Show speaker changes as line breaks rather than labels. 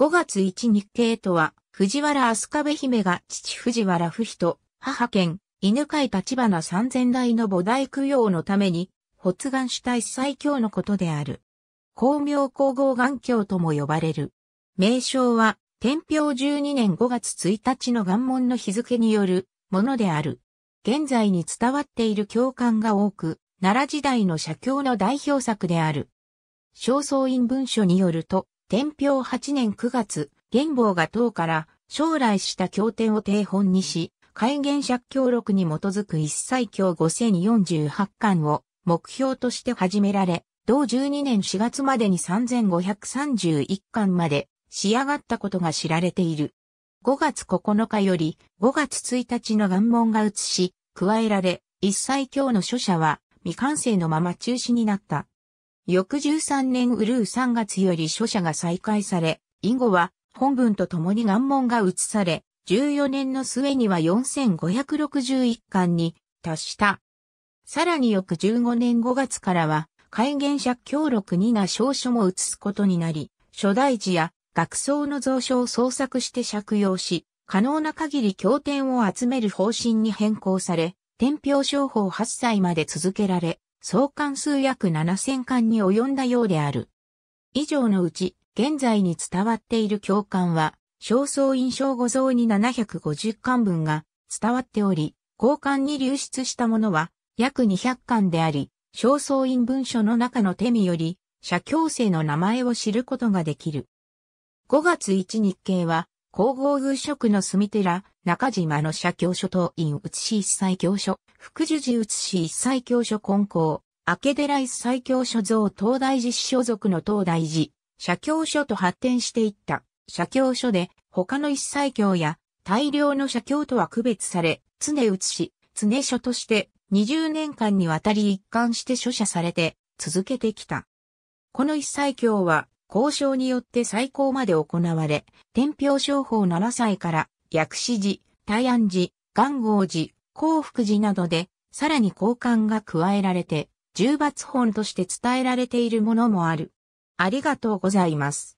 5月1日系とは、藤原飛鳥部姫が父藤原不人、母兼、犬飼立花三千代の菩提供養のために、発願した一切教のことである。光明皇后眼教とも呼ばれる。名称は、天平12年5月1日の願文の日付によるものである。現在に伝わっている教官が多く、奈良時代の写経の代表作である。正倉院文書によると、天平8年9月、元宝が党から将来した経典を定本にし、改元借教録に基づく一切教5048巻を目標として始められ、同12年4月までに3531巻まで仕上がったことが知られている。5月9日より5月1日の願文が移し、加えられ、一切教の書者は未完成のまま中止になった。翌13年ウルー3月より書写が再開され、以後は本文と共に願文が移され、14年の末には4561巻に達した。さらに翌15年5月からは、戒厳者協力にな証書も移すことになり、初大寺や学僧の蔵書を創作して借用し、可能な限り経典を集める方針に変更され、天平商法8歳まで続けられ、総関数約7000巻に及んだようである。以上のうち、現在に伝わっている教官は、焦燥印象五蔵に750巻分が伝わっており、交換に流出したものは約200巻であり、焦燥印文書の中の手により、社教生の名前を知ることができる。5月1日経は、皇后宮職の住寺、中島の社教書等院写し一切教書、福寿寺写し一最教書根校、明寺一最教書像東大寺市所属の東大寺、社教書と発展していった、社教書で他の一最教や大量の社教とは区別され、常写し、常書として20年間にわたり一貫して書写されて続けてきた。この一切教は交渉によって最高まで行われ、天平商法7歳から薬師寺、大安寺、元号寺、幸福寺などで、さらに交換が加えられて、重罰本として伝えられているものもある。ありがとうございます。